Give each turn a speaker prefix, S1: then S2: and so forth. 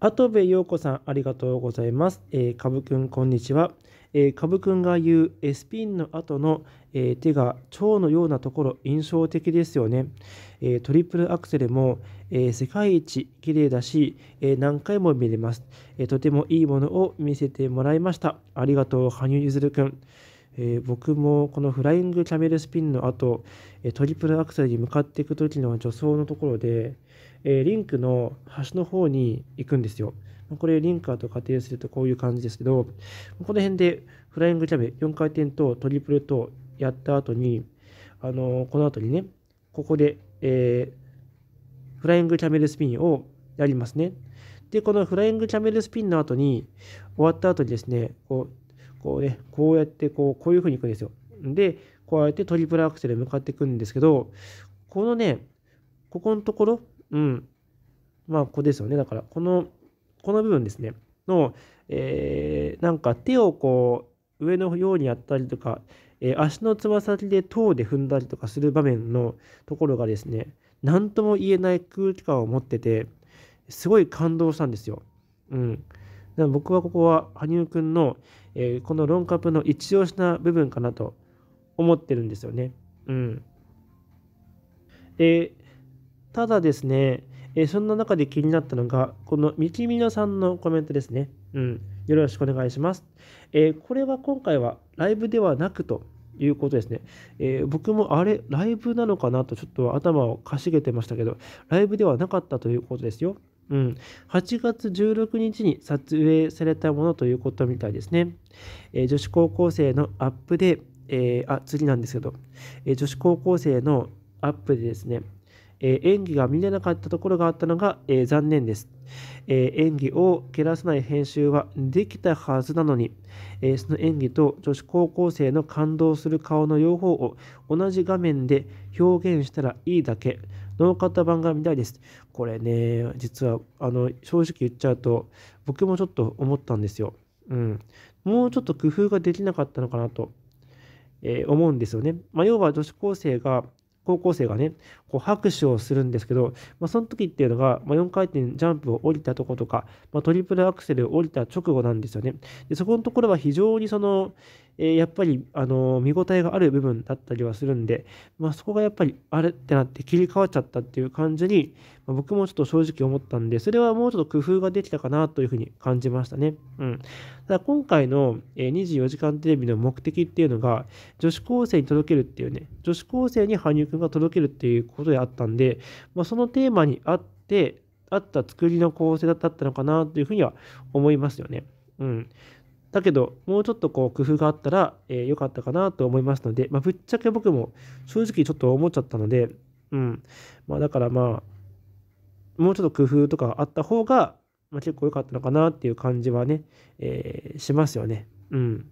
S1: 後部陽子さん、ありがとうございます。えー、株くん、こんにちは。えー、株くんが言う、えー、スピンの後の、えー、手が蝶のようなところ、印象的ですよね。えトリプルアクセルも、え世界一綺麗だし、え何回も見れます、えとてもいいものを見せてもらいました。ありがとう、羽生結弦くん。えー、僕もこのフライングキャメルスピンの後、えトリプルアクセルに向かっていく時の助走のところで、えリンクの端の方に行くんですよ。これリンカーと仮定するとこういう感じですけど、この辺でフライングキャメル4回転とトリプルとやった後に、あのこの後にね、ここで、えー、フライングキャメルスピンをやりますね。で、このフライングキャメルスピンの後に、終わった後にですね、こうこうね、こうやってこう、こういう風にいくんですよ。で、こうやってトリプルアクセル向かっていくんですけど、このね、ここのところ、うん、まあ、ここですよね。だから、この、この部分ですね、の、えー、なんか手をこう、上のようにやったりとか、えー、足のつま先で塔で踏んだりとかする場面のところがですね、何とも言えない空気感を持ってて、すごい感動したんですよ。うん。でも僕はここは羽生くんの、えー、このロンカップの一押しな部分かなと思ってるんですよね。うん。で、ただですね、えそんな中で気になったのが、このみきみのさんのコメントですね。うん。よろしくお願いします。えー、これは今回はライブではなくということですね。えー、僕もあれ、ライブなのかなとちょっと頭をかしげてましたけど、ライブではなかったということですよ。うん、8月16日に撮影されたものということみたいですね。えー、女子高校生のアップで、えー、あ、次なんですけど、えー、女子高校生のアップでですね、え演技が見れなかったところがあったのが、え残念です、え演技を蹴らさない編集はできたはずなのに、えその演技と女子高校生の感動する顔の両方を同じ画面で表現したらいいだけ。ノーカット版が見たいです。これね、実は、あの、正直言っちゃうと、僕もちょっと思ったんですよ。うん。もうちょっと工夫ができなかったのかなと、えー、思うんですよね。まあ、要は女子高生が、高校生がね、こう拍手をするんですけど、まあ、その時っていうのが、まあ、4回転ジャンプを降りたとことか、まあ、トリプルアクセルを降りた直後なんですよね。でそこのところは非常にその、えやっぱり、あの見応えがある部分だったりはするんで、まあ、そこがやっぱりあれってなって切り替わっちゃったっていう感じに、まあ、僕もちょっと正直思ったんで、それはもうちょっと工夫ができたかなというふうに感じましたね。うん。ただ今回の24時間テレビの目的っていうのが、女子高生に届けるっていうね、女子高生に羽生くんが届けるっていうことであったんで、まあ、そのテーマにあって、あった作りの構成だったのかなというふうには思いますよね。うん。だけど、もうちょっとこう工夫があったら良、えー、かったかなと思いますので、まあ、ぶっちゃけ僕も正直ちょっと思っちゃったので、うん。まあ、だからまあ、もうちょっと工夫とかあった方が、まあ、結構良かったのかなっていう感じはね、えー、しますよね。うん。